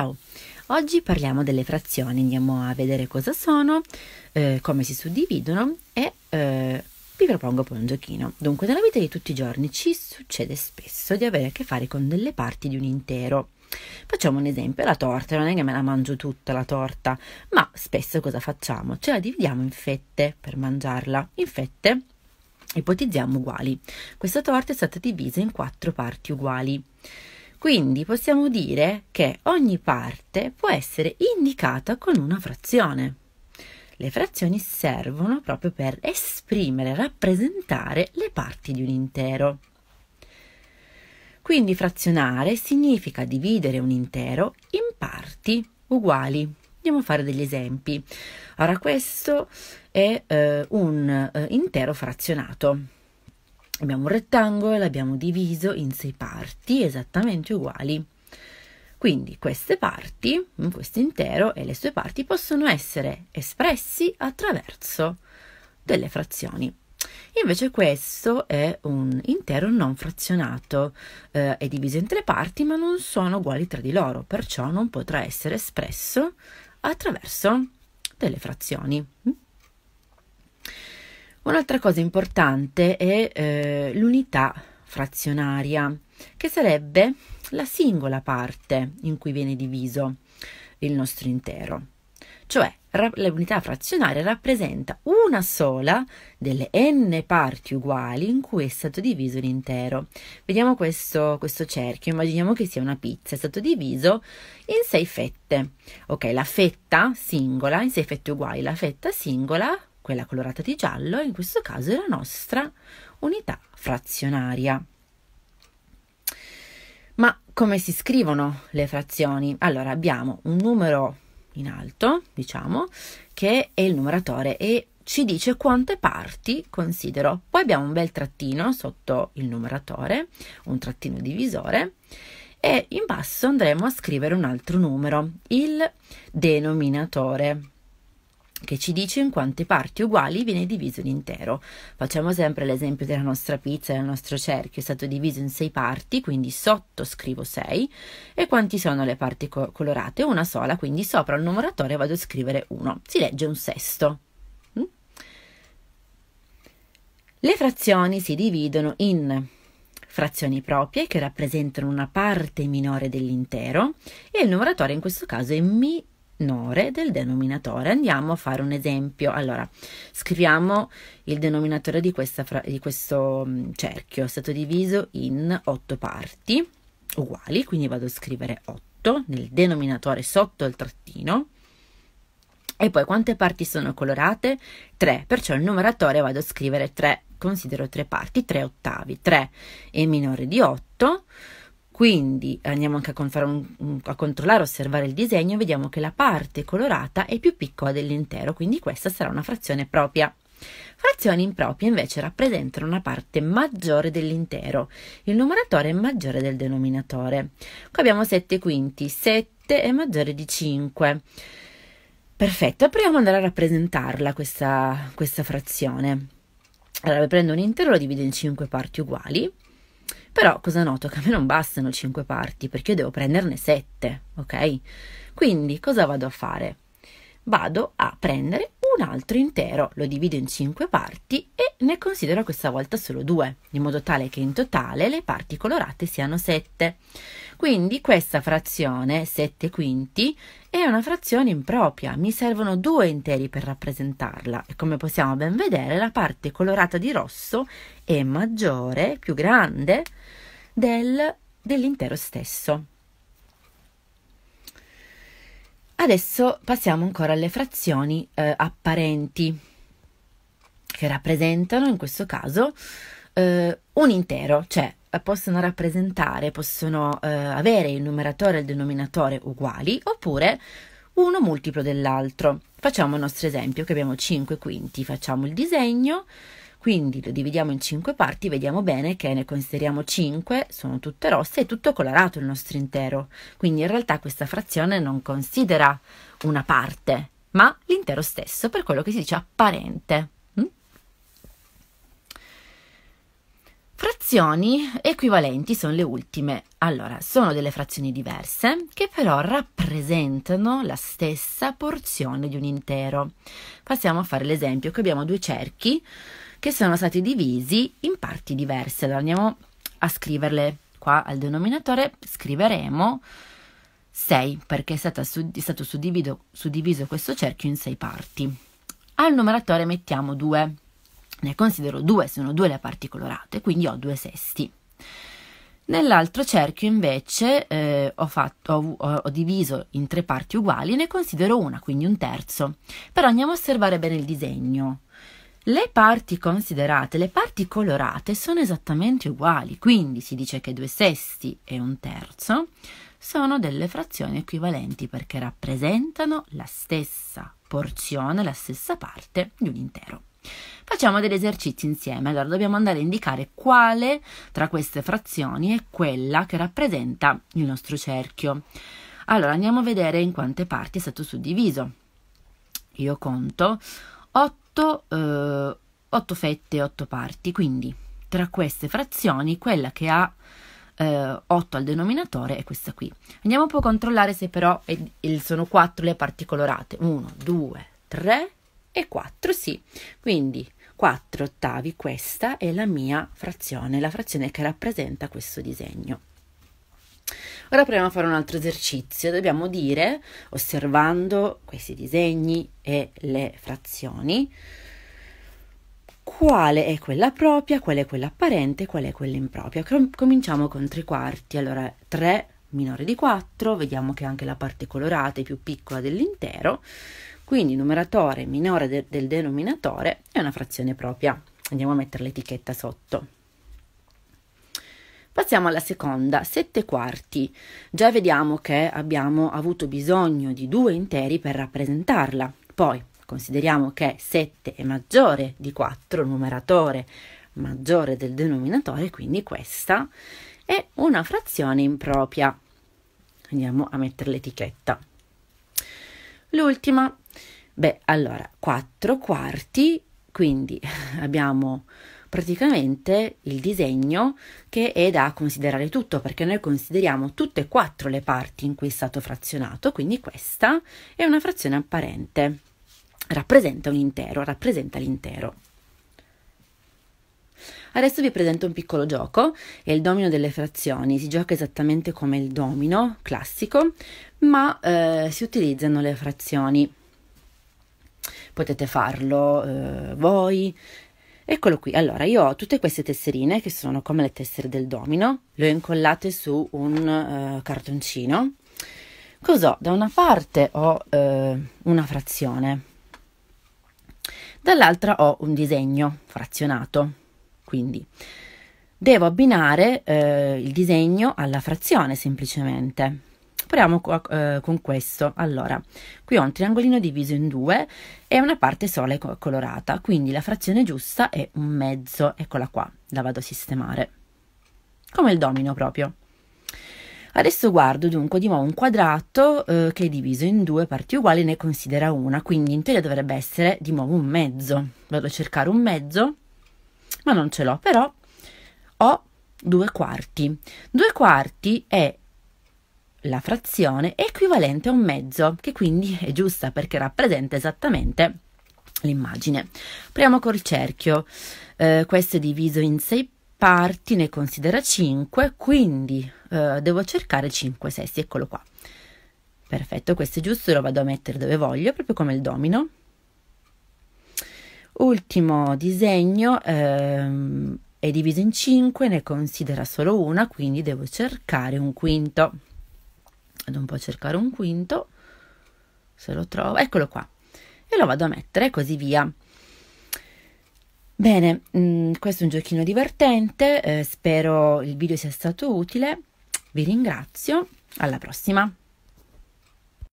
Ciao! Oggi parliamo delle frazioni, andiamo a vedere cosa sono, eh, come si suddividono e eh, vi propongo poi un giochino. Dunque, nella vita di tutti i giorni ci succede spesso di avere a che fare con delle parti di un intero. Facciamo un esempio, la torta, non è che me la mangio tutta la torta, ma spesso cosa facciamo? Ce la dividiamo in fette per mangiarla, in fette ipotizziamo uguali. Questa torta è stata divisa in quattro parti uguali. Quindi possiamo dire che ogni parte può essere indicata con una frazione. Le frazioni servono proprio per esprimere, rappresentare le parti di un intero. Quindi frazionare significa dividere un intero in parti uguali. Andiamo a fare degli esempi. Allora, questo è eh, un eh, intero frazionato. Abbiamo un rettangolo e l'abbiamo diviso in sei parti esattamente uguali. Quindi queste parti, questo intero e le sue parti possono essere espressi attraverso delle frazioni. Invece questo è un intero non frazionato, eh, è diviso in tre parti ma non sono uguali tra di loro, perciò non potrà essere espresso attraverso delle frazioni. Un'altra cosa importante è eh, l'unità frazionaria, che sarebbe la singola parte in cui viene diviso il nostro intero. Cioè, l'unità frazionaria rappresenta una sola delle n parti uguali in cui è stato diviso l'intero. Vediamo questo, questo, cerchio, immaginiamo che sia una pizza, è stato diviso in sei fette. Ok, la fetta singola, in sei fette uguali, la fetta singola quella colorata di giallo, in questo caso è la nostra unità frazionaria. Ma come si scrivono le frazioni? Allora abbiamo un numero in alto, diciamo, che è il numeratore e ci dice quante parti considero. Poi abbiamo un bel trattino sotto il numeratore, un trattino divisore e in basso andremo a scrivere un altro numero, il denominatore che ci dice in quante parti uguali viene diviso l'intero. Facciamo sempre l'esempio della nostra pizza, del nostro cerchio, è stato diviso in 6 parti, quindi sotto scrivo 6 e quanti sono le parti co- colorate? Una sola, quindi sopra il numeratore vado a scrivere 1. Si legge un sesto. Mm? Le frazioni si dividono in frazioni proprie che rappresentano una parte minore dell'intero e il numeratore in questo caso è mi nore del denominatore. Andiamo a fare un esempio. Allora, scriviamo il denominatore di, fra- di questo mm, cerchio. È stato diviso in otto parti uguali, quindi vado a scrivere 8 nel denominatore sotto il trattino. E poi quante parti sono colorate? 3, perciò il numeratore vado a scrivere 3, considero 3 parti, 3 ottavi, 3 è minore di 8 quindi andiamo anche a, un, a controllare, osservare il disegno vediamo che la parte colorata è più piccola dell'intero, quindi questa sarà una frazione propria. Frazioni improprie invece rappresentano una parte maggiore dell'intero, il numeratore è maggiore del denominatore. Qui abbiamo 7 quinti, 7 è maggiore di 5. Perfetto, proviamo ad andare a rappresentarla questa, questa frazione. Allora prendo un intero, lo divido in 5 parti uguali però cosa noto? Che a me non bastano 5 parti perché io devo prenderne 7, ok? Quindi cosa vado a fare? Vado a prendere un altro intero lo divido in cinque parti e ne considero questa volta solo due, in modo tale che in totale le parti colorate siano sette. Quindi questa frazione, 7 quinti, è una frazione impropria, mi servono due interi per rappresentarla e come possiamo ben vedere la parte colorata di rosso è maggiore, più grande del, dell'intero stesso. Adesso passiamo ancora alle frazioni eh, apparenti, che rappresentano in questo caso eh, un intero, cioè possono rappresentare, possono eh, avere il numeratore e il denominatore uguali oppure uno multiplo dell'altro. Facciamo il nostro esempio che abbiamo 5 quinti, facciamo il disegno quindi lo dividiamo in 5 parti, vediamo bene che ne consideriamo 5, sono tutte rosse, è tutto colorato il nostro intero. Quindi in realtà questa frazione non considera una parte, ma l'intero stesso per quello che si dice apparente. Mm? Frazioni equivalenti sono le ultime. Allora, sono delle frazioni diverse che però rappresentano la stessa porzione di un intero. Passiamo a fare l'esempio qui abbiamo due cerchi che sono stati divisi in parti diverse. Allora andiamo a scriverle qua al denominatore, scriveremo 6 perché è stato, è stato suddiviso, suddiviso questo cerchio in 6 parti. Al numeratore mettiamo 2, ne considero 2, sono 2 le parti colorate, quindi ho 2 sesti. Nell'altro cerchio invece eh, ho, fatto, ho, ho, diviso in tre parti uguali ne considero una, quindi un terzo. Però andiamo a osservare bene il disegno. Le parti considerate, le parti colorate, sono esattamente uguali, quindi si dice che due sesti e un terzo sono delle frazioni equivalenti perché rappresentano la stessa porzione, la stessa parte di un intero. Facciamo degli esercizi insieme, allora dobbiamo andare a indicare quale tra queste frazioni è quella che rappresenta il nostro cerchio. Allora andiamo a vedere in quante parti è stato suddiviso. Io conto 8 8, eh, 8 fette, 8 parti, quindi tra queste frazioni quella che ha eh, 8 al denominatore è questa qui. Andiamo un po' a controllare se però è, sono 4 le parti colorate. 1, 2, 3 e 4, sì. Quindi 4 ottavi, questa è la mia frazione, la frazione che rappresenta questo disegno. Ora proviamo a fare un altro esercizio. Dobbiamo dire, osservando questi disegni e le frazioni, quale è quella propria, qual è quella apparente, qual è quella impropria. Cominciamo con tre quarti. Allora, 3 minore di 4, vediamo che anche la parte colorata è più piccola dell'intero, quindi numeratore minore de- del denominatore è una frazione propria. Andiamo a mettere l'etichetta sotto. Passiamo alla seconda, 7 quarti. Già vediamo che abbiamo avuto bisogno di due interi per rappresentarla. Poi consideriamo che 7 è maggiore di 4, numeratore maggiore del denominatore, quindi questa è una frazione impropria. Andiamo a mettere l'etichetta. L'ultima, beh, allora 4 quarti, quindi abbiamo praticamente il disegno che è da considerare tutto, perché noi consideriamo tutte e quattro le parti in cui è stato frazionato, quindi questa è una frazione apparente, rappresenta un intero, rappresenta l'intero. Adesso vi presento un piccolo gioco, è il domino delle frazioni, si gioca esattamente come il domino classico, ma eh, si utilizzano le frazioni. Potete farlo eh, voi, Eccolo qui, allora io ho tutte queste tesserine che sono come le tessere del domino, le ho incollate su un uh, cartoncino. Cos'ho? Da una parte ho uh, una frazione, dall'altra ho un disegno frazionato, quindi devo abbinare uh, il disegno alla frazione semplicemente. Proviamo co- eh, con questo. Allora, qui ho un triangolino diviso in due e una parte sola co- colorata, quindi la frazione giusta è un mezzo. Eccola qua, la vado a sistemare. Come il domino proprio. Adesso guardo dunque di nuovo un quadrato eh, che è diviso in due parti uguali ne considera una, quindi in teoria dovrebbe essere di nuovo un mezzo. Vado a cercare un mezzo, ma non ce l'ho, però ho due quarti. Due quarti è la frazione è equivalente a un mezzo, che quindi è giusta perché rappresenta esattamente l'immagine. Proviamo col cerchio. Eh, questo è diviso in sei parti, ne considera 5, quindi eh, devo cercare 5 sesti, eccolo qua. Perfetto, questo è giusto, lo vado a mettere dove voglio, proprio come il domino. Ultimo disegno, ehm, è diviso in 5, ne considera solo una, quindi devo cercare un quinto vado un po' a cercare un quinto, se lo trovo, eccolo qua, e lo vado a mettere e così via. Bene, mh, mm, questo è un giochino divertente, eh, spero il video sia stato utile, vi ringrazio, alla prossima!